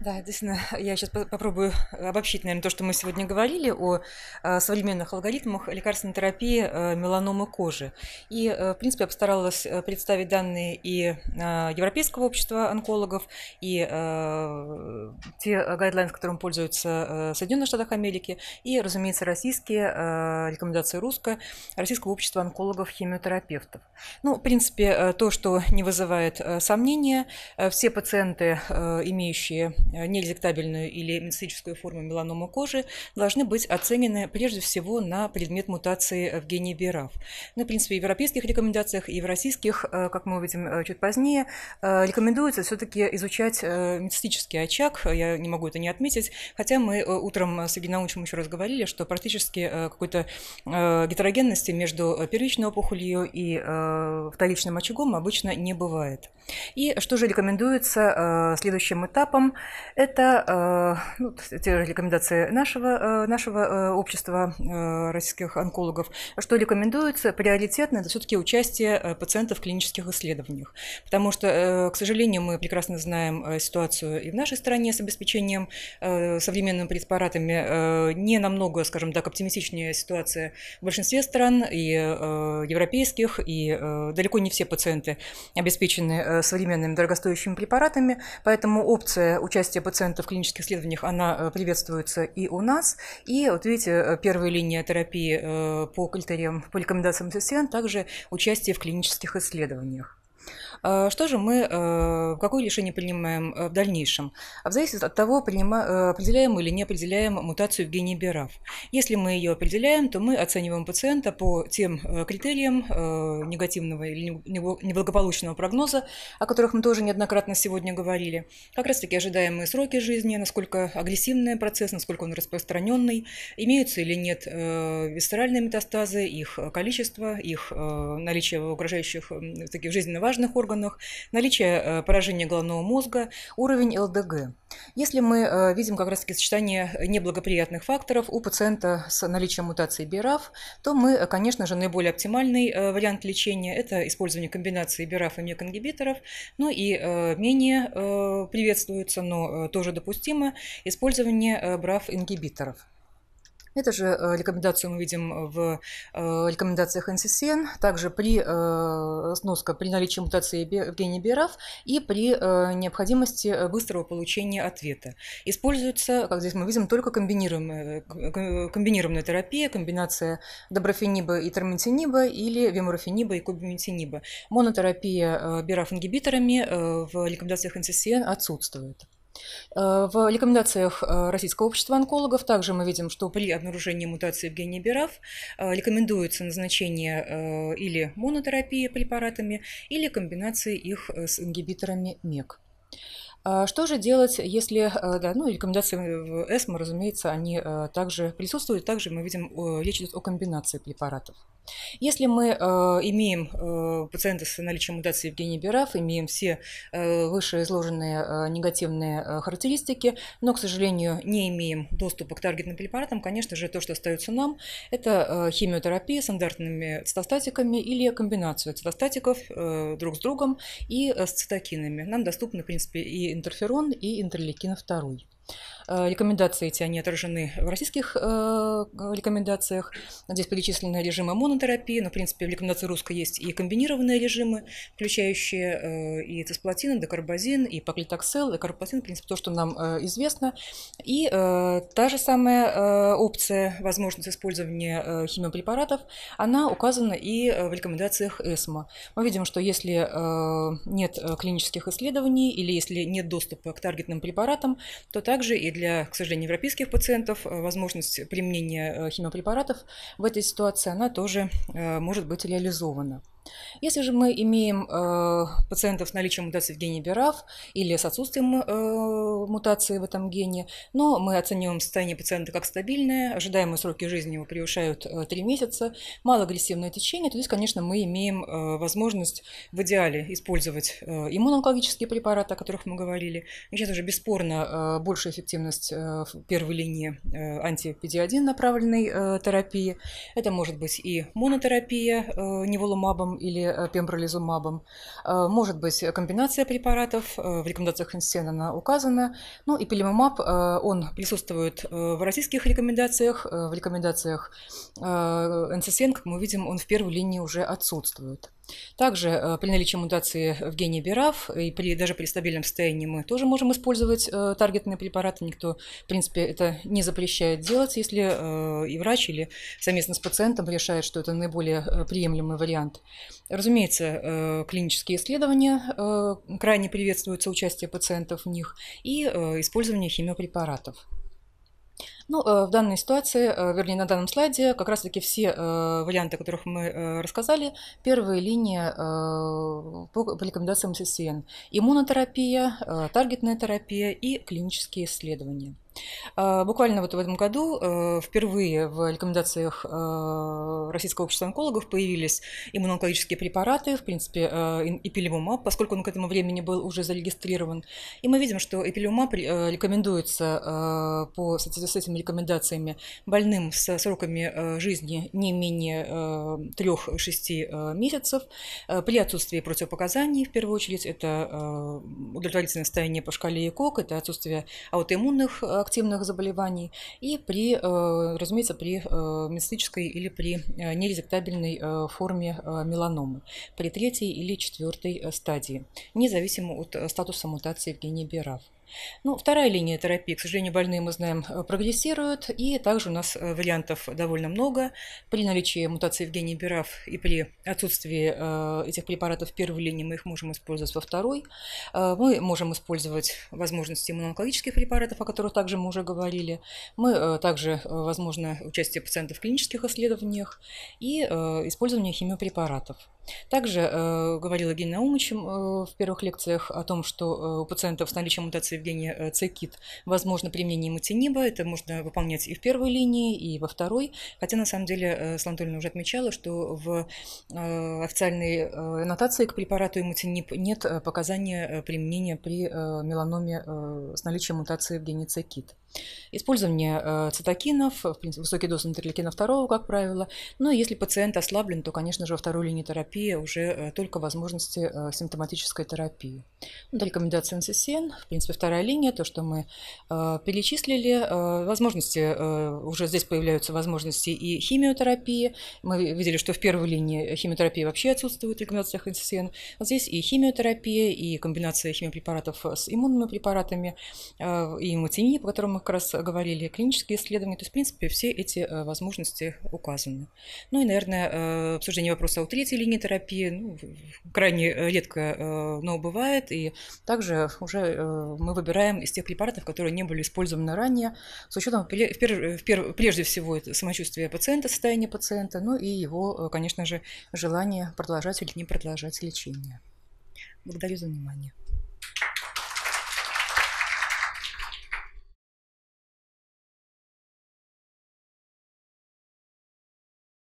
Да, действительно, я сейчас попробую обобщить, наверное, то, что мы сегодня говорили о э, современных алгоритмах лекарственной терапии э, меланомы кожи. И, э, в принципе, я постаралась представить данные и Европейского общества онкологов, и те гайдлайны, которым пользуются Соединенных Штатах Америки, и, разумеется, российские рекомендации русское Российского общества онкологов-химиотерапевтов. Ну, в принципе, то, что не вызывает сомнения, все пациенты, имеющие Э, нелезектабельную или метастатическую форму меланомы кожи, должны быть оценены прежде всего на предмет мутации в гене BRAF. Ну, в принципе, в европейских рекомендациях и в российских, э, как мы увидим э, чуть позднее, рекомендуется все-таки изучать метастатический очаг, я не могу это не отметить, хотя мы утром с Евгением Научным еще раз говорили, что практически какой-то гетерогенности между первичной опухолью и вторичным очагом обычно не бывает. И что же рекомендуется следующим этапом – это э, ну, те рекомендации нашего, э, нашего э, общества российских онкологов, что рекомендуется приоритетно, это все-таки участие пациентов в клинических исследованиях. Потому что, к сожалению, мы прекрасно знаем ситуацию и в нашей стране с обеспечением современными препаратами. Не намного, скажем так, оптимистичнее ситуация в большинстве стран, и европейских, и далеко не все пациенты обеспечены современными дорогостоящими препаратами. Поэтому опция участия участие пациентов в клинических исследованиях, она э, приветствуется и у нас. И вот видите, э, первая линия терапии э, по критериям, по рекомендациям ССН, также участие в клинических исследованиях. Э, что же мы, э, какое решение принимаем э, в дальнейшем? В зависимости от того, определяем мы или не определяем мутацию в гене БРАФ. Если мы ее определяем, то мы оцениваем пациента по тем критериям негативного или неблагополучного прогноза, о которых мы тоже неоднократно сегодня говорили. Как раз-таки ожидаемые сроки жизни, насколько агрессивный процесс, насколько он распространенный, имеются или нет висцеральные метастазы, их количество, их наличие угрожающих таких жизненно важных важных органах, наличие э, поражения головного мозга, уровень ЛДГ. Если мы э, видим как раз-таки сочетание неблагоприятных факторов у пациента с наличием мутации BRAF, то мы, э, конечно же, наиболее оптимальный вариант лечения – это использование комбинации BRAF и мек ну и менее приветствуется, но тоже допустимо, использование BRAF-ингибиторов. Это же э, рекомендацию мы видим э, в э, рекомендациях НССН, также при сноска при наличии мутации в гене и при необходимости быстрого получения ответа. Используется, как здесь мы видим, только комбинируемая, комбинированная терапия, комбинация доброфениба и терментиниба или вемурофениба и кубиментиниба. Монотерапия БЕРАФ ингибиторами в рекомендациях НССН отсутствует. Э, в рекомендациях э, Российского общества онкологов также мы видим, что при обнаружении мутации в гене БИРАФ э, рекомендуется назначение или монотерапии препаратами, или комбинации их с ингибиторами МЕК. Что же делать, если, да, ну, рекомендации в ЭСМО, разумеется, они также присутствуют, также мы видим, речь идет о комбинации препаратов. Если мы э, имеем э, пациента с наличием мутации Евгения Бераф, имеем все э, вышеизложенные э, негативные э, характеристики, но, к сожалению, не имеем доступа к таргетным препаратам, конечно же, то, что остается нам, это э, химиотерапия стандартными цитостатиками или комбинацию цитостатиков э, друг с другом и э, с цитокинами. Нам доступны, в принципе, и интерферон, и интерлейкин 2. Э, рекомендации эти, они отражены в российских э, рекомендациях. Здесь перечислены режимы монотерапии, но, в принципе, в рекомендации русской есть и комбинированные режимы, включающие э, и цисплатин, и докарбазин, и паклитоксел, и карпатин, в принципе, то, что нам известно. И та же самая опция, возможность использования химиопрепаратов, она указана и в рекомендациях ЭСМО. Мы видим, что если нет клинических исследований или если нет доступа к таргетным препаратам, то также и для для, к сожалению, европейских пациентов э, возможность применения э, химиопрепаратов в этой ситуации, она тоже э, может быть реализована. Если же мы имеем э, пациентов с наличием мутации в гене БИРАФ или с отсутствием э, мутации в этом гене, но мы оцениваем состояние пациента как стабильное, ожидаемые сроки жизни его превышают э, 3 месяца, малоагрессивное течение, то здесь, конечно, мы имеем э, возможность в идеале использовать э, иммуноонкологические препараты, о которых мы говорили. сейчас уже бесспорно э, большая эффективность э, в первой линии э, анти направленной э, терапии. Это может быть и монотерапия э, неволумабом, пембролизумабом или э, пембролизумабом. Э, может быть комбинация препаратов, э, в рекомендациях Хенсена она указана. Ну и пилимумаб, он присутствует в российских рекомендациях, в рекомендациях НССН, как мы видим, он в первой линии уже отсутствует. Также э, при наличии мутации в гене BRAF и при, даже при стабильном состоянии мы тоже можем использовать э, таргетные препараты. Никто, в принципе, это не запрещает делать, если э, и врач или совместно с пациентом решает, что это наиболее приемлемый вариант. Разумеется, клинические исследования крайне приветствуются участие пациентов в них и использование химиопрепаратов. Ну, э, в данной ситуации, э, вернее, на данном слайде, как раз-таки все э, варианты, о которых мы рассказали, первые линии по рекомендациям ССН. Иммунотерапия, таргетная терапия и клинические исследования. Буквально вот в этом году впервые в рекомендациях Российского общества онкологов появились иммуноонкологические препараты, в принципе, эпилимумаб, поскольку он к этому времени был уже зарегистрирован. И мы видим, что эпилимумаб рекомендуется по, с этим рекомендациями больным с сроками э, жизни не менее 3-6 э, э, месяцев при отсутствии противопоказаний, в первую очередь, это удовлетворительное состояние по шкале ЕКОК, это отсутствие аутоиммунных активных заболеваний и при, разумеется, при мистической или при нерезектабельной форме меланомы, при третьей или четвертой стадии, независимо от статуса мутации в гене БRAF. Ну, вторая линия терапии, к сожалению, больные, мы знаем, э, прогрессируют, и также у нас э, вариантов довольно много. При наличии мутации в гене Бирав и при отсутствии э, этих препаратов в первой линии мы их можем использовать во второй. Мы можем использовать возможности иммуноонкологических препаратов, о которых также мы уже говорили. Мы также, возможно, участие пациентов в клинических исследованиях и использование химиопрепаратов. Также говорила Генна Наумович в первых лекциях о том, что у пациентов с наличием мутации Евгения э, Цекит, возможно применение мутиниба. Это можно выполнять и в первой линии, и во второй. Хотя, на самом деле, э, Слантольна уже отмечала, что в э, официальной аннотации к препарату имутиниб нет показания применения при меланоме с наличием мутации в гене Цекит. Использование э, цитокинов, высокий дозы интерлейкина второго, как правило. Но ну, если пациент ослаблен, то, конечно же, во второй линии терапии уже э, только возможности э, симптоматической терапии. Ну, это рекомендация НССН, в принципе, вторая линия, то, что мы перечислили. Возможности, уже здесь появляются возможности и химиотерапии. Мы видели, что в первой линии химиотерапия вообще отсутствует в рекомендациях НССН. здесь и химиотерапия, и комбинация химиопрепаратов с иммунными препаратами, и мутиния, по которым мы как раз говорили клинические исследования, то есть, в принципе, все эти э, возможности указаны. Ну и, наверное, э, обсуждение вопроса о третьей линии терапии ну, крайне э, редко, но бывает, и также уже мы выбираем из тех препаратов, которые не были использованы ранее, с учетом прежде всего самочувствия пациента, состояния пациента, ну и его, конечно же, желание продолжать или не продолжать лечение. Благодарю за внимание.